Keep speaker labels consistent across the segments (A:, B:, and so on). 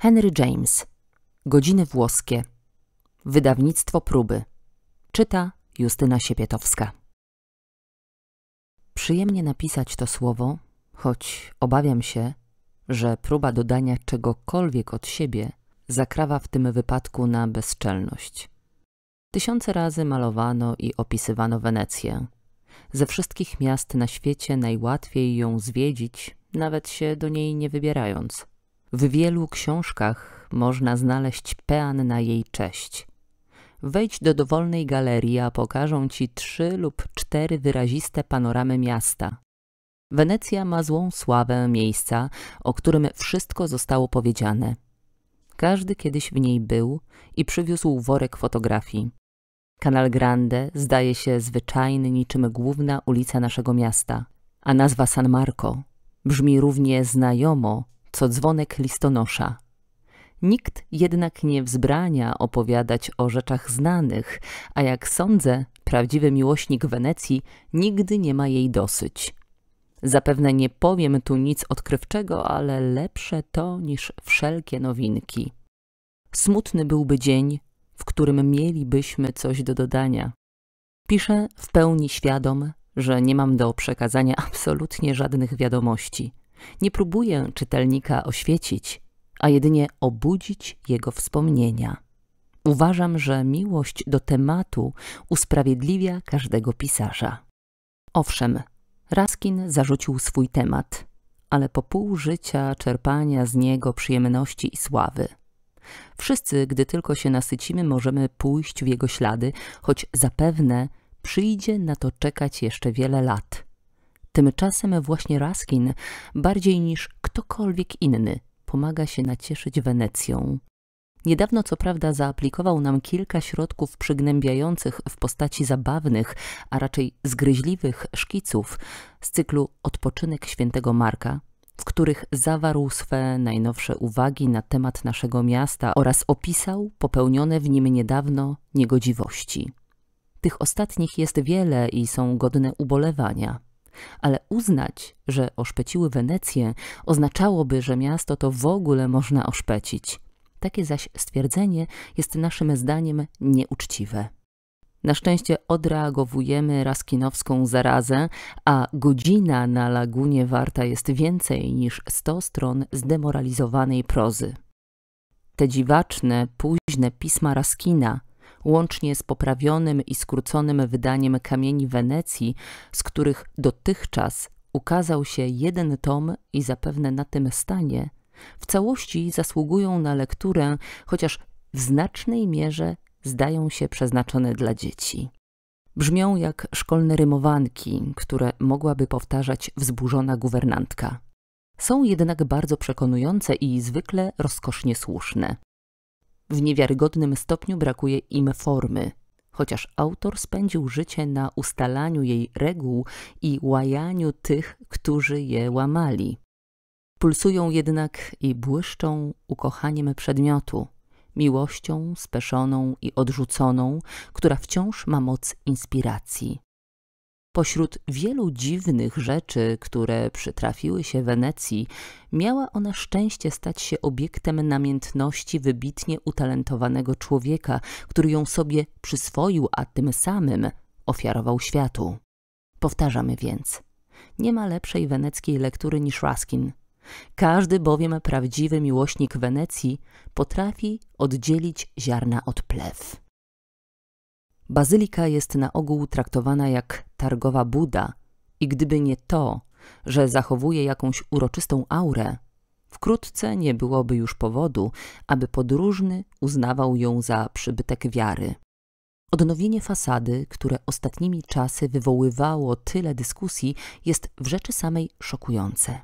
A: Henry James. Godziny włoskie. Wydawnictwo próby. Czyta Justyna Siepietowska. Przyjemnie napisać to słowo, choć obawiam się, że próba dodania czegokolwiek od siebie zakrawa w tym wypadku na bezczelność. Tysiące razy malowano i opisywano Wenecję. Ze wszystkich miast na świecie najłatwiej ją zwiedzić, nawet się do niej nie wybierając. W wielu książkach można znaleźć pean na jej cześć. Wejdź do dowolnej galerii, a pokażą ci trzy lub cztery wyraziste panoramy miasta. Wenecja ma złą sławę miejsca, o którym wszystko zostało powiedziane. Każdy kiedyś w niej był i przywiózł worek fotografii. Kanal Grande zdaje się zwyczajny niczym główna ulica naszego miasta, a nazwa San Marco brzmi równie znajomo co dzwonek listonosza. Nikt jednak nie wzbrania opowiadać o rzeczach znanych, a jak sądzę, prawdziwy miłośnik Wenecji nigdy nie ma jej dosyć. Zapewne nie powiem tu nic odkrywczego, ale lepsze to niż wszelkie nowinki. Smutny byłby dzień, w którym mielibyśmy coś do dodania. Piszę w pełni świadom, że nie mam do przekazania absolutnie żadnych wiadomości. Nie próbuję czytelnika oświecić, a jedynie obudzić jego wspomnienia. Uważam, że miłość do tematu usprawiedliwia każdego pisarza. Owszem, Raskin zarzucił swój temat, ale po pół życia czerpania z niego przyjemności i sławy. Wszyscy, gdy tylko się nasycimy, możemy pójść w jego ślady, choć zapewne przyjdzie na to czekać jeszcze wiele lat. Tymczasem właśnie Raskin, bardziej niż ktokolwiek inny, pomaga się nacieszyć Wenecją. Niedawno co prawda zaaplikował nam kilka środków przygnębiających w postaci zabawnych, a raczej zgryźliwych szkiców z cyklu Odpoczynek świętego Marka, w których zawarł swe najnowsze uwagi na temat naszego miasta oraz opisał popełnione w nim niedawno niegodziwości. Tych ostatnich jest wiele i są godne ubolewania ale uznać, że oszpeciły Wenecję, oznaczałoby, że miasto to w ogóle można oszpecić. Takie zaś stwierdzenie jest naszym zdaniem nieuczciwe. Na szczęście odreagowujemy raskinowską zarazę, a godzina na lagunie warta jest więcej niż 100 stron zdemoralizowanej prozy. Te dziwaczne, późne pisma Raskina łącznie z poprawionym i skróconym wydaniem Kamieni Wenecji, z których dotychczas ukazał się jeden tom i zapewne na tym stanie, w całości zasługują na lekturę, chociaż w znacznej mierze zdają się przeznaczone dla dzieci. Brzmią jak szkolne rymowanki, które mogłaby powtarzać wzburzona guwernantka. Są jednak bardzo przekonujące i zwykle rozkosznie słuszne. W niewiarygodnym stopniu brakuje im formy. Chociaż autor spędził życie na ustalaniu jej reguł i łajaniu tych, którzy je łamali. Pulsują jednak i błyszczą ukochaniem przedmiotu, miłością speszoną i odrzuconą, która wciąż ma moc inspiracji. Pośród wielu dziwnych rzeczy, które przytrafiły się Wenecji, miała ona szczęście stać się obiektem namiętności wybitnie utalentowanego człowieka, który ją sobie przyswoił, a tym samym ofiarował światu. Powtarzamy więc, nie ma lepszej weneckiej lektury niż Ruskin. Każdy bowiem prawdziwy miłośnik Wenecji potrafi oddzielić ziarna od plew. Bazylika jest na ogół traktowana jak targowa Buda i gdyby nie to, że zachowuje jakąś uroczystą aurę, wkrótce nie byłoby już powodu, aby podróżny uznawał ją za przybytek wiary. Odnowienie fasady, które ostatnimi czasy wywoływało tyle dyskusji, jest w rzeczy samej szokujące.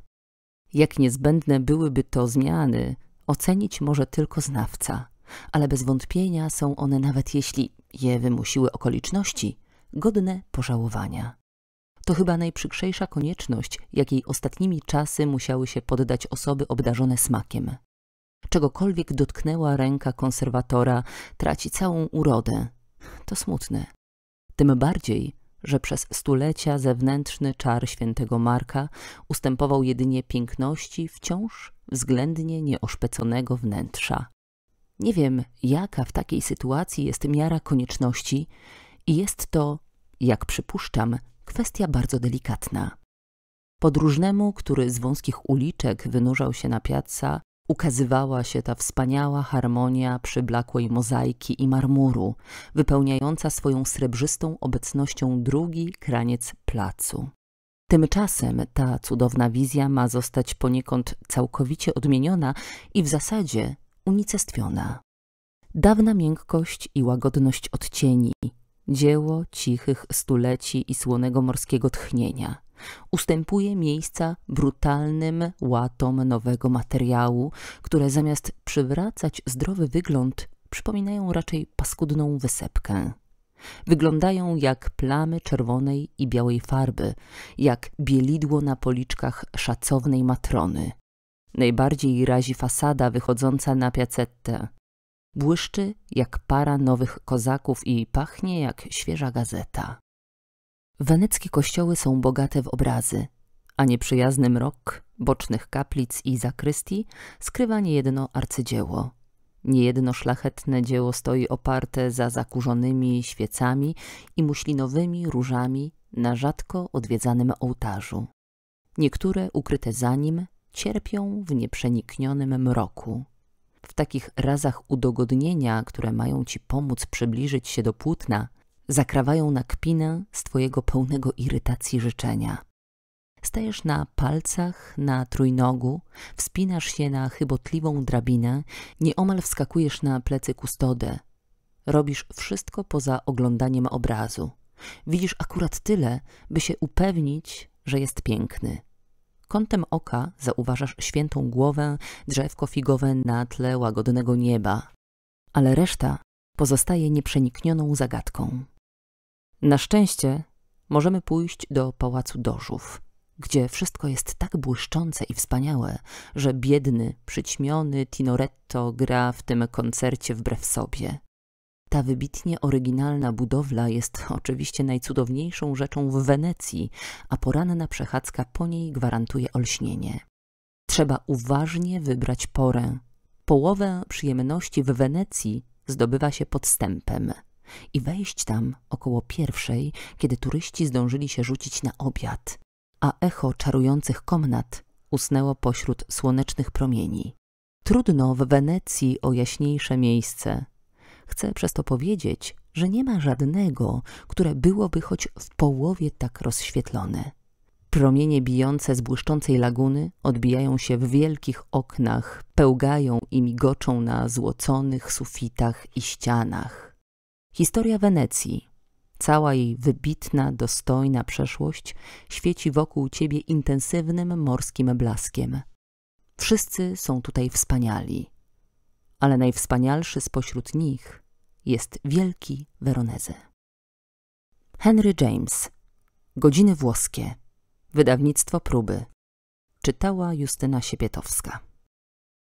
A: Jak niezbędne byłyby to zmiany, ocenić może tylko znawca, ale bez wątpienia są one, nawet jeśli je wymusiły okoliczności, godne pożałowania. To chyba najprzykrzejsza konieczność, jakiej ostatnimi czasy musiały się poddać osoby obdarzone smakiem. Czegokolwiek dotknęła ręka konserwatora, traci całą urodę. To smutne. Tym bardziej, że przez stulecia zewnętrzny czar świętego Marka ustępował jedynie piękności wciąż względnie nieoszpeconego wnętrza. Nie wiem, jaka w takiej sytuacji jest miara konieczności, i jest to, jak przypuszczam, kwestia bardzo delikatna. Podróżnemu, który z wąskich uliczek wynurzał się na piazza, ukazywała się ta wspaniała harmonia przyblakłej mozaiki i marmuru, wypełniająca swoją srebrzystą obecnością drugi kraniec placu. Tymczasem ta cudowna wizja ma zostać poniekąd całkowicie odmieniona i w zasadzie unicestwiona. Dawna miękkość i łagodność odcieni, dzieło cichych stuleci i słonego morskiego tchnienia. Ustępuje miejsca brutalnym łatom nowego materiału, które zamiast przywracać zdrowy wygląd, przypominają raczej paskudną wysepkę. Wyglądają jak plamy czerwonej i białej farby, jak bielidło na policzkach szacownej matrony. Najbardziej razi fasada wychodząca na piacettę, Błyszczy jak para nowych kozaków i pachnie jak świeża gazeta. Weneckie kościoły są bogate w obrazy, a nieprzyjazny mrok bocznych kaplic i zakrystii skrywa niejedno arcydzieło. Niejedno szlachetne dzieło stoi oparte za zakurzonymi świecami i muślinowymi różami na rzadko odwiedzanym ołtarzu. Niektóre ukryte za nim cierpią w nieprzeniknionym mroku. W takich razach udogodnienia, które mają ci pomóc przybliżyć się do płótna, zakrawają na kpinę z twojego pełnego irytacji życzenia. Stajesz na palcach, na trójnogu, wspinasz się na chybotliwą drabinę, nieomal wskakujesz na plecy kustodę. Robisz wszystko poza oglądaniem obrazu. Widzisz akurat tyle, by się upewnić, że jest piękny. Kątem oka zauważasz świętą głowę, drzewko figowe na tle łagodnego nieba, ale reszta pozostaje nieprzeniknioną zagadką. Na szczęście możemy pójść do pałacu dożów, gdzie wszystko jest tak błyszczące i wspaniałe, że biedny, przyćmiony Tinoretto gra w tym koncercie wbrew sobie. Ta wybitnie oryginalna budowla jest oczywiście najcudowniejszą rzeczą w Wenecji, a poranna przechadzka po niej gwarantuje olśnienie. Trzeba uważnie wybrać porę. Połowę przyjemności w Wenecji zdobywa się podstępem i wejść tam około pierwszej, kiedy turyści zdążyli się rzucić na obiad, a echo czarujących komnat usnęło pośród słonecznych promieni. Trudno w Wenecji o jaśniejsze miejsce, Chcę przez to powiedzieć, że nie ma żadnego, które byłoby choć w połowie tak rozświetlone. Promienie bijące z błyszczącej laguny odbijają się w wielkich oknach, pełgają i migoczą na złoconych sufitach i ścianach. Historia Wenecji, cała jej wybitna, dostojna przeszłość świeci wokół ciebie intensywnym morskim blaskiem. Wszyscy są tutaj wspaniali ale najwspanialszy spośród nich jest wielki Weroneze. Henry James Godziny włoskie Wydawnictwo próby Czytała Justyna Siepietowska